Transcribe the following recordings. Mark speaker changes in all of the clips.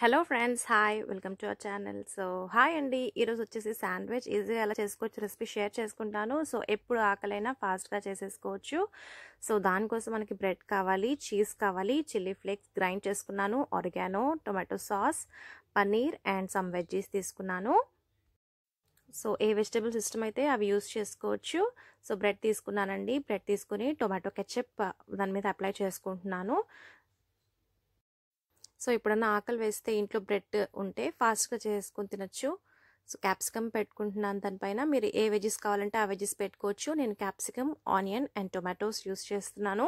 Speaker 1: hello friends hi welcome to our channel so hi అండి ఈరోజు వచ్చేసి శాండ్విచ్ ఈజీగా ఎలా చేసుకోవచ్చు రెసిపీ షేర్ చేసుకుంటాను సో ఎప్పుడు ఆకలైనా ఫాస్ట్గా చేసేసుకోవచ్చు సో దానికోసం మనకి బ్రెడ్ కావాలి చీజ్ కావాలి చిల్లీ ఫ్లేక్స్ గ్రైండ్ చేసుకున్నాను oregano tomato sauce paneer and some veggies తీసుకున్నాను సో ఏ వెజిటబుల్ సిస్టమ్ అయితే అవి యూస్ చేసుకోవచ్చు సో బ్రెడ్ తీసుకున్నానండి బ్రెడ్ తీసుకుని టొమాటో కెచప్ uh, దాని మీద అప్లై చేసుకుంటున్నాను సో ఎప్పుడన్నా ఆకలి వేస్తే ఇంట్లో బ్రెడ్ ఉంటే ఫాస్ట్గా చేసుకొని తినచ్చు సో క్యాప్సికమ్ పెట్టుకుంటున్నాను దానిపైన మీరు ఏ వెజెస్ కావాలంటే ఆ వెజెస్ పెట్టుకోవచ్చు నేను capsicum onion and tomatoes use చేస్తున్నాను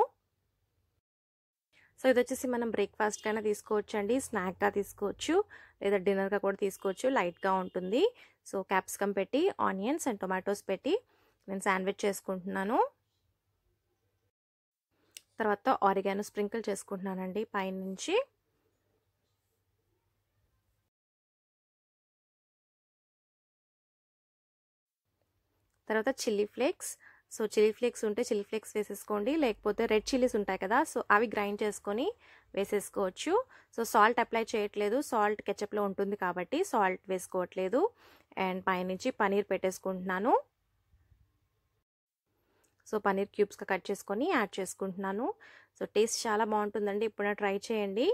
Speaker 1: సో ఇది వచ్చేసి మనం బ్రేక్ఫాస్ట్ కైనా తీసుకోవచ్చు అండి స్నాక్గా తీసుకోవచ్చు లేదా డిన్నర్గా కూడా తీసుకోవచ్చు లైట్గా ఉంటుంది సో క్యాప్సికమ్ పెట్టి ఆనియన్స్ అండ్ టొమాటోస్ పెట్టి నేను శాండ్విచ్ చేసుకుంటున్నాను తర్వాత ఆరిగాను స్ప్రింకిల్ చేసుకుంటున్నానండి పైనుంచి తర్వాత chilli flakes so chilli flakes ఉంటే చిల్లీ ఫ్లేక్స్ వేసేసుకోండి లేకపోతే రెడ్ చిల్లీస్ ఉంటాయి కదా సో అవి గ్రైండ్ చేసుకొని వేసేసుకోవచ్చు సో సాల్ట్ అప్లై చేయట్లేదు సాల్ట్ కెచప్లో ఉంటుంది కాబట్టి సాల్ట్ వేసుకోవట్లేదు అండ్ పైనుంచి పనీర్ పెట్టేసుకుంటున్నాను సో పనీర్ క్యూబ్స్గా కట్ చేసుకొని యాడ్ చేసుకుంటున్నాను సో టేస్ట్ చాలా బాగుంటుందండి ఇప్పుడు ట్రై చేయండి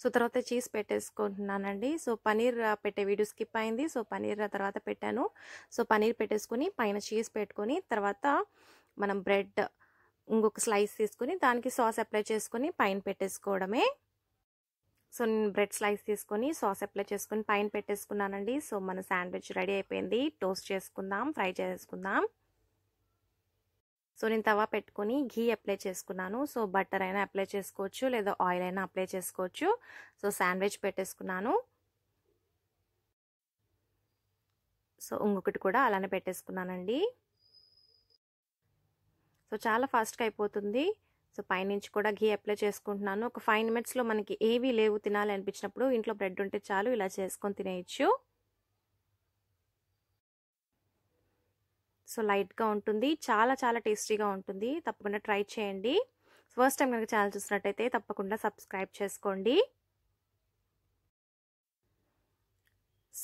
Speaker 1: సో తర్వాత చీజ్ పెట్టేసుకుంటున్నానండి సో పనీర్ పెట్టే వీడియో స్కిప్ అయింది సో పనీర్ తర్వాత పెట్టాను సో పనీర్ పెట్టేసుకుని పైన చీజ్ పెట్టుకొని తర్వాత మనం బ్రెడ్ ఇంకొక స్లైస్ తీసుకుని దానికి సాస్ అప్లై చేసుకొని పైన పెట్టేసుకోవడమే సో నేను బ్రెడ్ స్లైస్ తీసుకొని సాస్ అప్లై చేసుకొని పైన పెట్టేసుకున్నానండి సో మన శాండ్విచ్ రెడీ అయిపోయింది టోస్ట్ చేసుకుందాం ఫ్రై చేసుకుందాం సో నేను తవా పెట్టుకొని ఘీ అప్లై చేసుకున్నాను సో బటర్ అయినా అప్లై చేసుకోవచ్చు లేదా ఆయిల్ అయినా అప్లై చేసుకోవచ్చు సో శాండ్విచ్ పెట్టేసుకున్నాను సో ఇంకొకటి కూడా అలానే పెట్టేసుకున్నానండి సో చాలా ఫాస్ట్గా అయిపోతుంది సో పైనుంచి కూడా ఘీ అప్లై చేసుకుంటున్నాను ఒక ఫైవ్ మినిట్స్లో మనకి ఏవి లేవు తినాలి అనిపించినప్పుడు ఇంట్లో బ్రెడ్ ఉంటే చాలు ఇలా చేసుకొని తినేయచ్చు సో లైట్గా ఉంటుంది చాలా చాలా టేస్టీగా ఉంటుంది తప్పకుండా ట్రై చేయండి ఫస్ట్ టైం కనుక ఛానల్ చూసినట్టయితే తప్పకుండా సబ్స్క్రైబ్ చేసుకోండి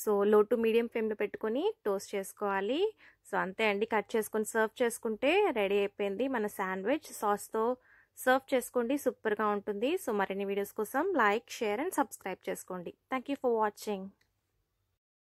Speaker 1: సో లో టు మీడియం ఫ్లేమ్లో పెట్టుకొని టోస్ట్ చేసుకోవాలి సో అంతే అండి కట్ చేసుకొని సర్వ్ చేసుకుంటే రెడీ అయిపోయింది మన శాండ్విచ్ సాస్తో సర్వ్ చేసుకోండి సూపర్గా ఉంటుంది సో మరిన్ని వీడియోస్ కోసం లైక్ షేర్ అండ్ సబ్స్క్రైబ్ చేసుకోండి థ్యాంక్ ఫర్ వాచింగ్